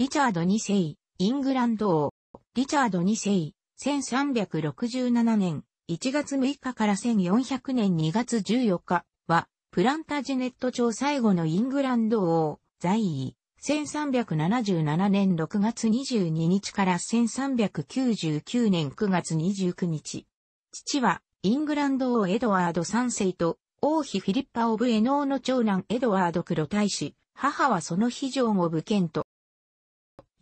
リチャード2世、イングランド王。リチャード2世、1367年1月6日から1400年2月14日は、プランタジネット朝最後のイングランド王、在位。1377年6月22日から1399年9月29日。父は、イングランド王エドワード3世と、王妃フィリッパ・オブ・エノーの長男エドワード・クロ大使、母はその非常を武剣と、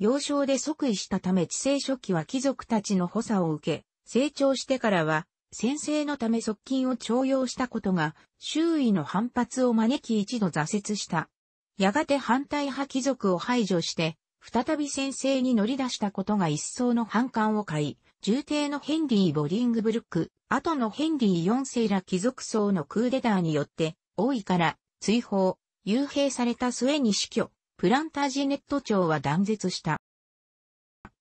幼少で即位したため治世初期は貴族たちの補佐を受け、成長してからは、先制のため側近を徴用したことが、周囲の反発を招き一度挫折した。やがて反対派貴族を排除して、再び先制に乗り出したことが一層の反感を買い、重帝のヘンリー・ボリングブルック、後のヘンリー四世ら貴族層のクーデターによって、王位から追放、幽閉された末に死去。プランタジネット朝は断絶した。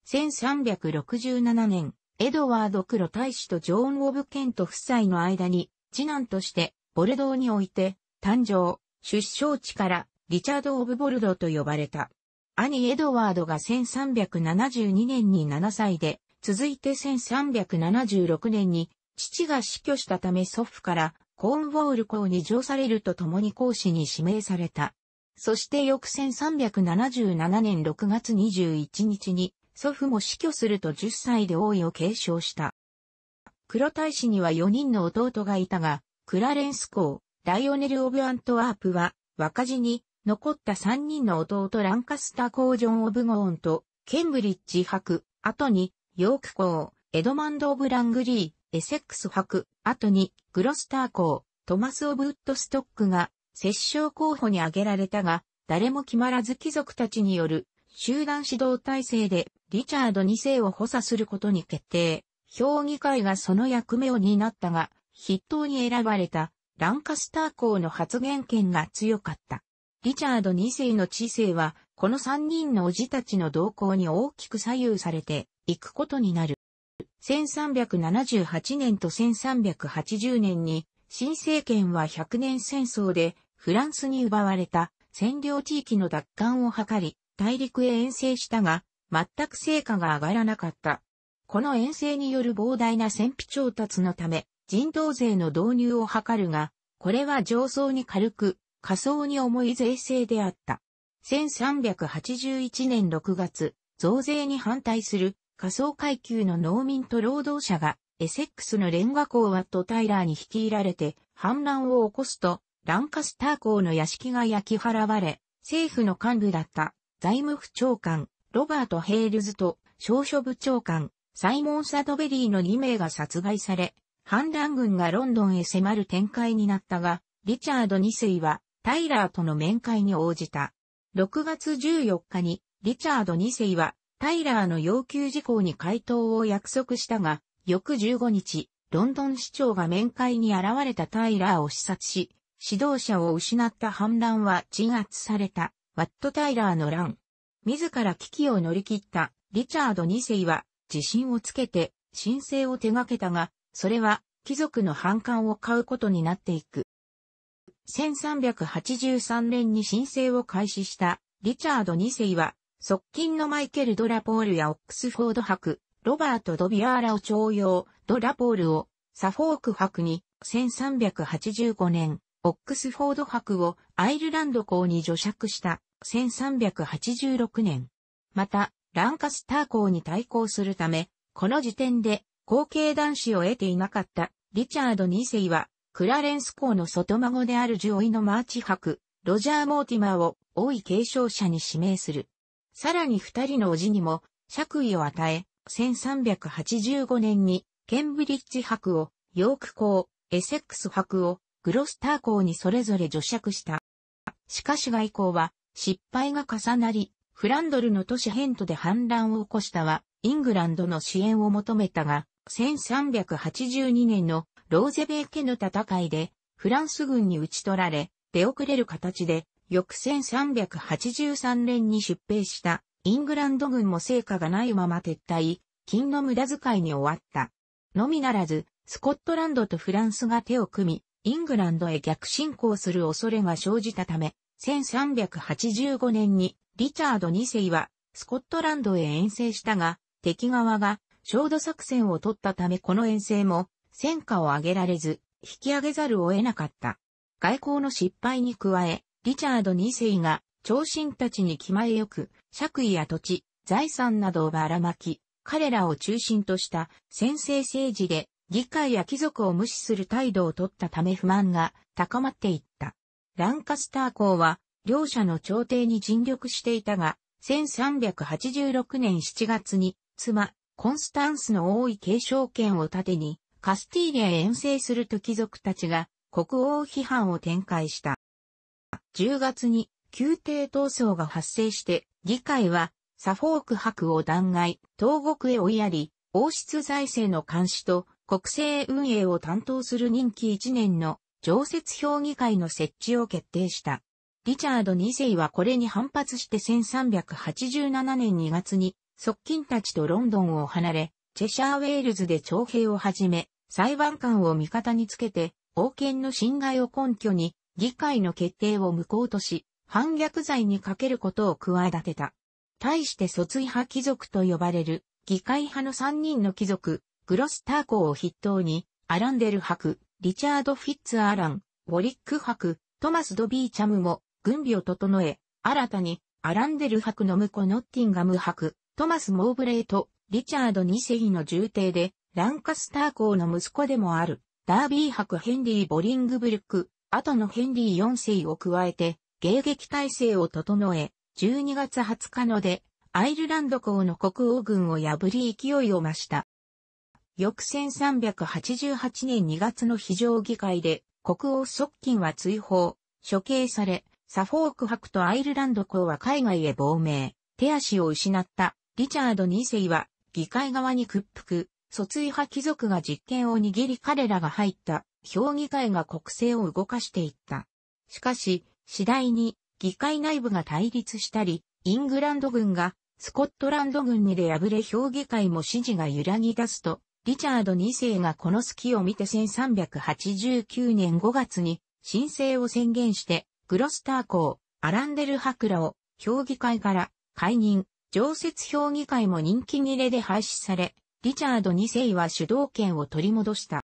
1367年、エドワード・クロ大使とジョーン・オブ・ケント夫妻の間に、次男として、ボルドーにおいて、誕生、出生地から、リチャード・オブ・ボルドーと呼ばれた。兄エドワードが1372年に7歳で、続いて1376年に、父が死去したため祖父から、コーンウォール校に乗されると共に講師に指名された。そして翌1377年6月21日に祖父も死去すると10歳で王位を継承した。黒大使には4人の弟がいたが、クラレンス公、ライオネル・オブ・アントワープは、若字に、残った3人の弟ランカスター公ジョン・オブ・ゴーンと、ケンブリッジ博、後に、ヨーク公、エドマンド・オブ・ラングリー、エセックス博、後に、グロスター公、トマス・オブ・ウッドストックが、摂政候補に挙げられたが、誰も決まらず貴族たちによる集団指導体制でリチャード2世を補佐することに決定。評議会がその役目を担ったが、筆頭に選ばれたランカスター校の発言権が強かった。リチャード2世の知性は、この3人の叔父たちの動向に大きく左右されていくことになる。1378年と1380年に、新政権は100年戦争でフランスに奪われた占領地域の奪還を図り、大陸へ遠征したが、全く成果が上がらなかった。この遠征による膨大な戦費調達のため、人道税の導入を図るが、これは上層に軽く、仮想に重い税制であった。1381年6月、増税に反対する仮想階級の農民と労働者がエセックスのレンガ港ワット・タイラーに率いられて反乱を起こすと、ランカスター校の屋敷が焼き払われ、政府の幹部だった財務府長官、ロバート・ヘイルズと少書部長官、サイモン・サドベリーの2名が殺害され、反乱軍がロンドンへ迫る展開になったが、リチャード2世はタイラーとの面会に応じた。6月14日にリチャード2世はタイラーの要求事項に回答を約束したが、翌15日、ロンドン市長が面会に現れたタイラーを視察し、指導者を失った反乱は鎮圧された、ワット・タイラーの乱。自ら危機を乗り切ったリチャード2世は自信をつけて申請を手掛けたが、それは貴族の反感を買うことになっていく。1383年に申請を開始したリチャード2世は、側近のマイケル・ドラポールやオックスフォード博、ロバート・ドビアーラを徴用、ドラポールをサフォーク博に1385年オックスフォード博をアイルランド港に除釈した1386年。また、ランカスター港に対抗するため、この時点で後継男子を得ていなかったリチャード2世は、クラレンス港の外孫であるジュオイのマーチ博、ロジャー・モーティマーを王位継承者に指名する。さらに二人の叔父にも爵位を与え、1385年にケンブリッジ博を、ヨーク港、エセックス博を、グロスター校にそれぞれ除釈した。しかし外交は失敗が重なり、フランドルの都市ヘントで反乱を起こしたは、イングランドの支援を求めたが、1382年のローゼベー家の戦いで、フランス軍に討ち取られ、出遅れる形で、翌1383年に出兵したイングランド軍も成果がないまま撤退、金の無駄遣いに終わった。のみならず、スコットランドとフランスが手を組み、イングランドへ逆進行する恐れが生じたため、1385年にリチャード2世はスコットランドへ遠征したが、敵側が焦土作戦を取ったためこの遠征も戦果を上げられず、引き上げざるを得なかった。外交の失敗に加え、リチャード2世が長身たちに気前よく、爵位や土地、財産などをばらまき、彼らを中心とした先制政治で議会や貴族を無視する態度を取ったため不満が高まっていった。ランカスター公は、両者の朝廷に尽力していたが、1386年7月に、妻、コンスタンスの王位継承権を盾に、カスティーリアへ遠征すると貴族たちが、国王批判を展開した。10月に、宮廷闘争が発生して、議会は、サフォーク博を弾劾、東国へ追いやり、王室財政の監視と国政運営を担当する任期1年の常設評議会の設置を決定した。リチャード2世はこれに反発して1387年2月に側近たちとロンドンを離れ、チェシャーウェールズで徴兵を始め、裁判官を味方につけて、王権の侵害を根拠に、議会の決定を無効とし、反逆罪にかけることを企てた。対して卒位派貴族と呼ばれる、議会派の3人の貴族、グロスター校を筆頭に、アランデル博、リチャード・フィッツ・アラン、ウォリック博、トマス・ド・ビーチャムも、軍備を整え、新たに、アランデル博の婿ノッティンガム博、トマス・モーブレーと、リチャード2世の重帝で、ランカスター校の息子でもある、ダービー博ヘンリー・ボリングブルック、後のヘンリー4世を加えて、迎撃体制を整え、12月20日ので、アイルランド校の国王軍を破り勢いを増した。翌1388年2月の非常議会で、国王側近は追放、処刑され、サフォーク伯とアイルランド公は海外へ亡命、手足を失ったリチャード2世は議会側に屈服、訴追派貴族が実権を握り彼らが入った評議会が国政を動かしていった。しかし、次第に議会内部が対立したり、イングランド軍がスコットランド軍にで敗れ評議会も支持が揺らぎ出すと、リチャード2世がこの隙を見て1389年5月に申請を宣言して、グロスター校、アランデルハクラを評議会から解任、常設評議会も人気切れで廃止され、リチャード2世は主導権を取り戻した。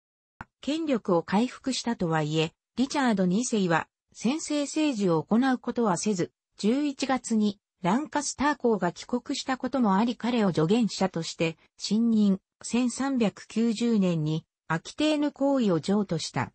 権力を回復したとはいえ、リチャード2世は先制政治を行うことはせず、11月にランカスター校が帰国したこともあり彼を助言者として信任、1390年にアキテーヌ行為を譲渡した。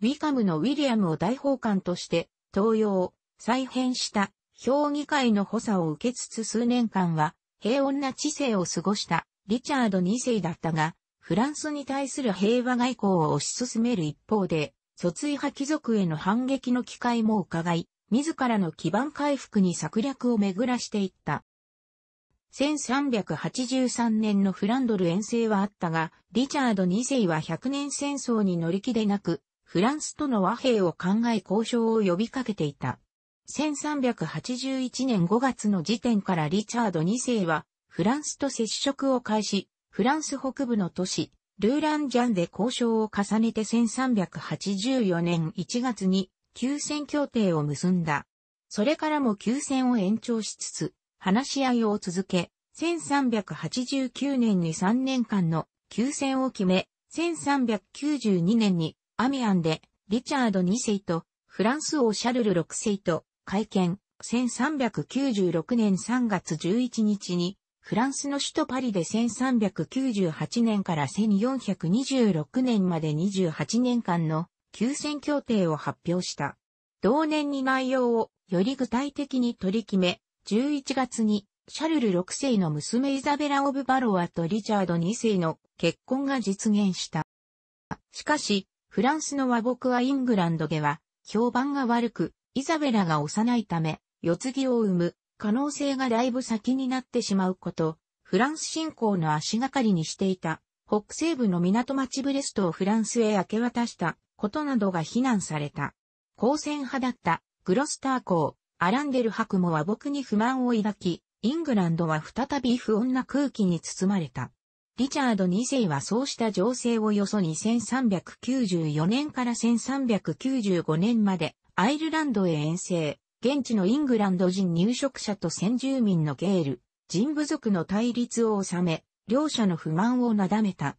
ウィカムのウィリアムを大法官として東洋、再編した評議会の補佐を受けつつ数年間は平穏な知性を過ごしたリチャード2世だったが、フランスに対する平和外交を推し進める一方で、卒位派貴族への反撃の機会も伺い、自らの基盤回復に策略を巡らしていった。1383年のフランドル遠征はあったが、リチャード2世は100年戦争に乗り気でなく、フランスとの和平を考え交渉を呼びかけていた。1381年5月の時点からリチャード2世は、フランスと接触を開始、フランス北部の都市、ルーランジャンで交渉を重ねて1384年1月に休戦協定を結んだ。それからも休戦を延長しつつ、話し合いを続け、1389年に3年間の休戦を決め、1392年にアミアンでリチャード2世とフランス王シャルル6世と会見、1396年3月11日にフランスの首都パリで1398年から1426年まで28年間の休戦協定を発表した。同年に内容をより具体的に取り決め、11月に、シャルル6世の娘イザベラ・オブ・バロワとリチャード2世の結婚が実現した。しかし、フランスの和睦はイングランドでは、評判が悪く、イザベラが幼いため、世継ぎを生む可能性がだいぶ先になってしまうこと、フランス侵攻の足がかりにしていた、北西部の港町ブレストをフランスへ明け渡したことなどが非難された。交戦派だったグロスター公、アランデル博も和睦に不満を抱き、イングランドは再び不穏な空気に包まれた。リチャード2世はそうした情勢をよそに1394年から1395年までアイルランドへ遠征、現地のイングランド人入植者と先住民のゲール、人部族の対立を収め、両者の不満をなだめた。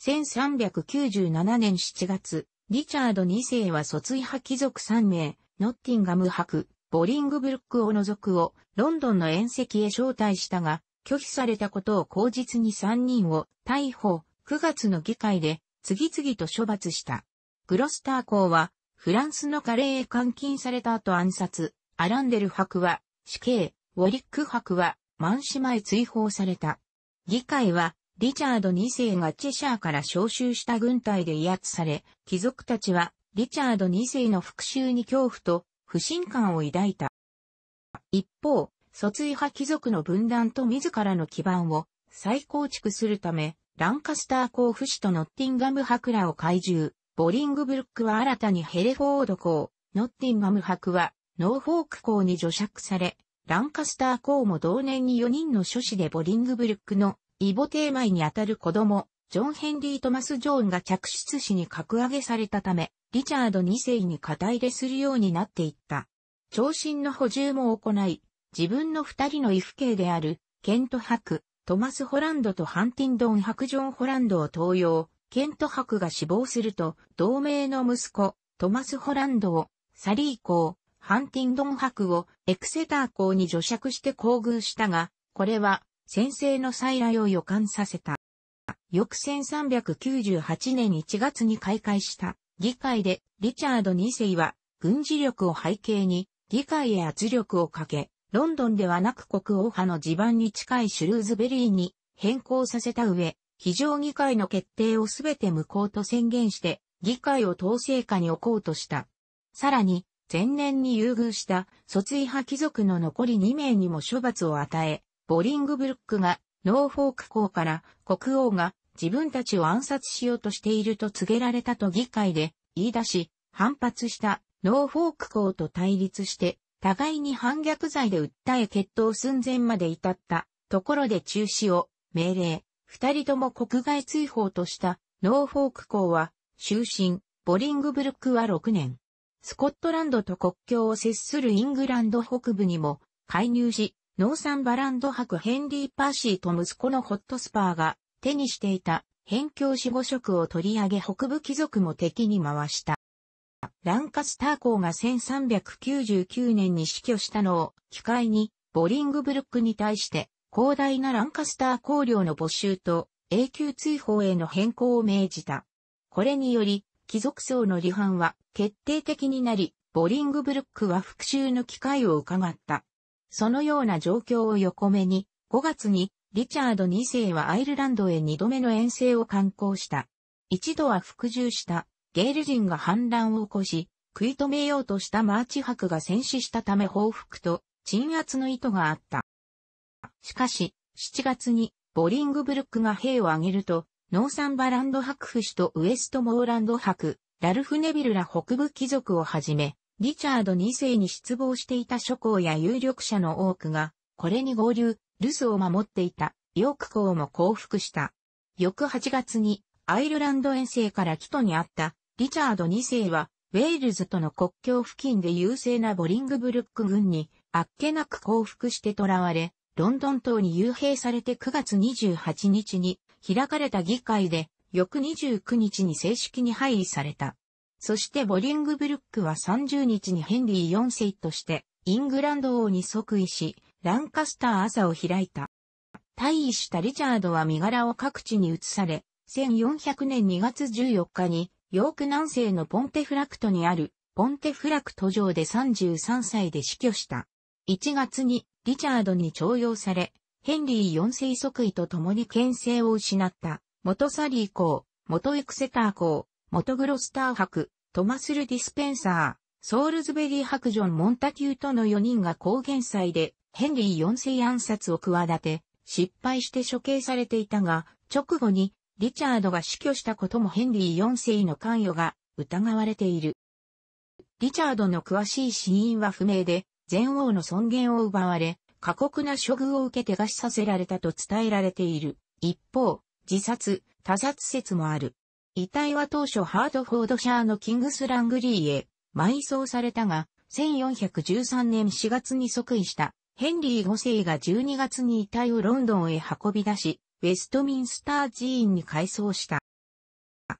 1397年7月、リチャード2世は卒位派貴族3名、ノッティンガム伯、ボリングブルックを除くをロンドンの宴席へ招待したが、拒否されたことを口実に3人を逮捕、9月の議会で次々と処罰した。グロスター公はフランスのカレーへ監禁された後暗殺、アランデル博は死刑、ウォリック博はシマへ追放された。議会はリチャード2世がチェシャーから招集した軍隊で威圧され、貴族たちはリチャード2世の復讐に恐怖と不信感を抱いた。一方、卒位派貴族の分断と自らの基盤を再構築するため、ランカスター公府市とノッティンガム博らを懐柔、ボリングブルックは新たにヘレフォード公、ノッティンガム博はノーフォーク公に除釈され、ランカスター公も同年に4人の諸子でボリングブルックのイボテーマイにあたる子供、ジョン・ヘンリー・トマス・ジョーンが着出子に格上げされたため、リチャード2世に肩入れするようになっていった。長身の補充も行い、自分の二人の異父系である、ケント博、トマス・ホランドとハンティンドン・博ジョン・ホランドを登用、ケント博が死亡すると、同盟の息子、トマス・ホランドを、サリー校、ハンティンドン博をエクセター校に除爵して厚遇したが、これは先生の再来を予感させた。翌1398年1月に開会した議会でリチャード2世は軍事力を背景に議会へ圧力をかけ、ロンドンではなく国王派の地盤に近いシュルーズベリーに変更させた上、非常議会の決定をすべて無効と宣言して、議会を統制下に置こうとした。さらに、前年に優遇した、卒位派貴族の残り2名にも処罰を与え、ボリングブルックがノーフォーク校から国王が自分たちを暗殺しようとしていると告げられたと議会で言い出し、反発したノーフォーク校と対立して、互いに反逆罪で訴え決闘寸前まで至ったところで中止を命令、二人とも国外追放としたノーフォーク校は終身、ボリングブルックは6年。スコットランドと国境を接するイングランド北部にも介入し、ノーサンバランド博ヘンリー・パーシーと息子のホットスパーが手にしていた辺境死後色を取り上げ北部貴族も敵に回した。ランカスター公が1399年に死去したのを機会にボリングブルックに対して広大なランカスター公領の募集と永久追放への変更を命じた。これにより貴族層の離反は決定的になり、ボリングブルックは復讐の機会を伺った。そのような状況を横目に、5月にリチャード2世はアイルランドへ2度目の遠征を観光した。一度は服従したゲール人が反乱を起こし、食い止めようとしたマーチ博が戦死したため報復と鎮圧の意図があった。しかし、7月にボリングブルックが兵を挙げると、ノーサンバランド博府氏とウエストモーランド博、ラルフ・ネビルら北部貴族をはじめ、リチャード2世に失望していた諸侯や有力者の多くが、これに合流、留守を守っていた、ヨーク公も降伏した。翌8月に、アイルランド遠征から基都にあった、リチャード2世は、ウェールズとの国境付近で優勢なボリングブルック軍に、あっけなく降伏して捕らわれ、ロンドン島に幽閉されて9月28日に開かれた議会で、翌29日に正式に廃位された。そしてボリングブルックは30日にヘンリー4世としてイングランド王に即位し、ランカスター朝を開いた。退位したリチャードは身柄を各地に移され、1400年2月14日に、ヨーク南西のポンテフラクトにある、ポンテフラクト城で33歳で死去した。1月に、リチャードに徴用され、ヘンリー4世即位と共に権勢を失った、元サリー公、元エクセター公、元グロスター博、トマスル・ディスペンサー、ソールズベリー白ジョン・モンタキューとの4人が高原祭でヘンリー4世暗殺を企て、失敗して処刑されていたが、直後にリチャードが死去したこともヘンリー4世の関与が疑われている。リチャードの詳しい死因は不明で、前王の尊厳を奪われ、過酷な処遇を受けて餓死させられたと伝えられている。一方、自殺、他殺説もある。遺体は当初ハードフォードシャーのキングスラングリーへ埋葬されたが、1413年4月に即位したヘンリー5世が12月に遺体をロンドンへ運び出し、ウェストミンスター寺院に改装した。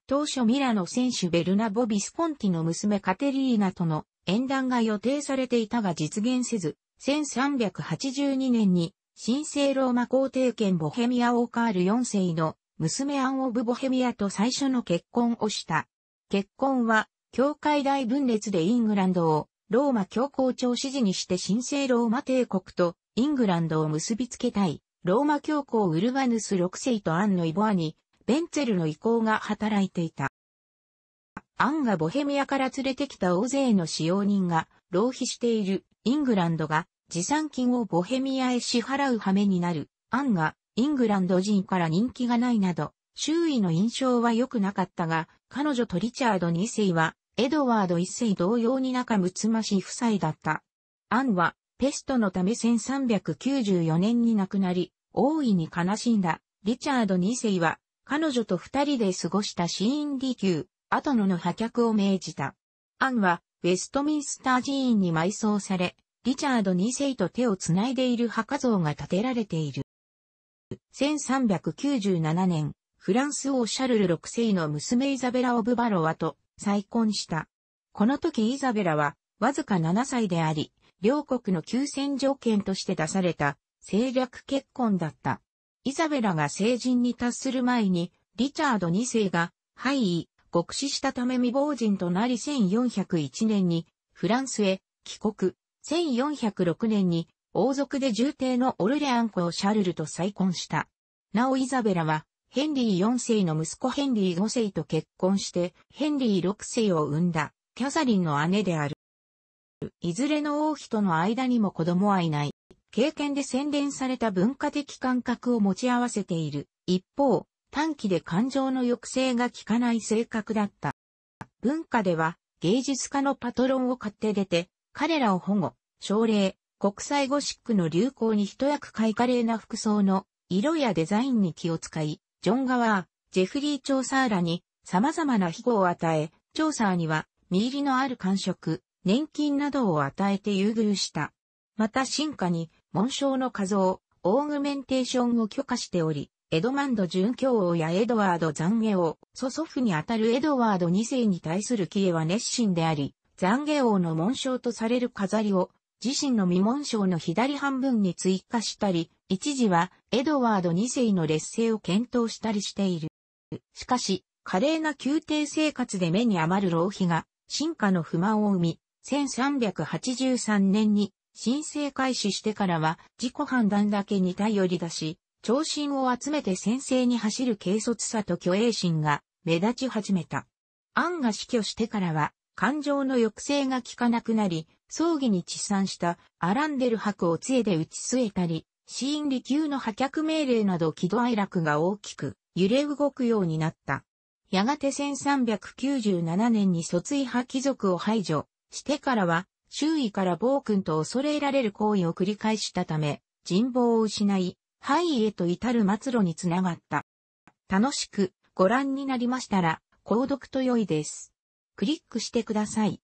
当初ミラノ選手ベルナ・ボ・ビスコンティの娘カテリーナとの縁談が予定されていたが実現せず、1382年に神聖ローマ皇帝権ボヘミア・オーカール4世の娘アン・オブ・ボヘミアと最初の結婚をした。結婚は、教会大分裂でイングランドを、ローマ教皇朝支持にして神聖ローマ帝国とイングランドを結びつけたい、ローマ教皇ウルバヌス6世とアンのイボアに、ベンツェルの意向が働いていた。アンがボヘミアから連れてきた大勢の使用人が浪費しているイングランドが持参金をボヘミアへ支払う羽目になる。アンがイングランド人から人気がないなど、周囲の印象は良くなかったが、彼女とリチャード2世は、エドワード1世同様に仲睦ましい夫妻だった。アンは、ペストのため1394年に亡くなり、大いに悲しんだ。リチャード2世は、彼女と二人で過ごしたシーン離宮、アトノの破却を命じた。アンは、ウェストミンスター寺院に埋葬され、リチャード2世と手をつないでいる墓像が建てられている。1397年、フランス王シャルル6世の娘イザベラ・オブ・バロワと再婚した。この時イザベラは、わずか7歳であり、両国の休戦条件として出された政略結婚だった。イザベラが成人に達する前に、リチャード2世が、敗位、極死したため未亡人となり1401年に、フランスへ帰国、1406年に王族で重帝のオルレアン公シャルルと再婚した。なおイザベラは、ヘンリー4世の息子ヘンリー5世と結婚して、ヘンリー6世を生んだ、キャサリンの姉である。いずれの王妃との間にも子供はいない。経験で洗練された文化的感覚を持ち合わせている。一方、短期で感情の抑制が効かない性格だった。文化では、芸術家のパトロンを買って出て、彼らを保護、奨励、国際ゴシックの流行に一役買い華麗な服装の色やデザインに気を使い、ジョン・ガワー、ジェフリー・チョーサーらに様々な庇護を与え、チョーサーには、身入りのある感触、年金などを与えて優遇した。また進化に、紋章の画像、オーグメンテーションを許可しており、エドマンド准教王やエドワード残下王、祖祖父にあたるエドワード2世に対する帰依は熱心であり、残下王の紋章とされる飾りを自身の未文章の左半分に追加したり、一時はエドワード2世の劣勢を検討したりしている。しかし、華麗な宮廷生活で目に余る浪費が、進化の不満を生み、1383年に申請開始してからは自己判断だけに頼り出し、長身を集めて先制に走る軽率さと虚栄心が目立ち始めた。案が死去してからは、感情の抑制が効かなくなり、葬儀に持参したアランデル博を杖で打ち据えたり、死因利休の破却命令など喜怒哀楽が大きく揺れ動くようになった。やがて1397年に卒位派貴族を排除してからは、周囲から暴君と恐れられる行為を繰り返したため、人望を失い、範囲へと至る末路につながった。楽しくご覧になりましたら、購読と良いです。クリックしてください。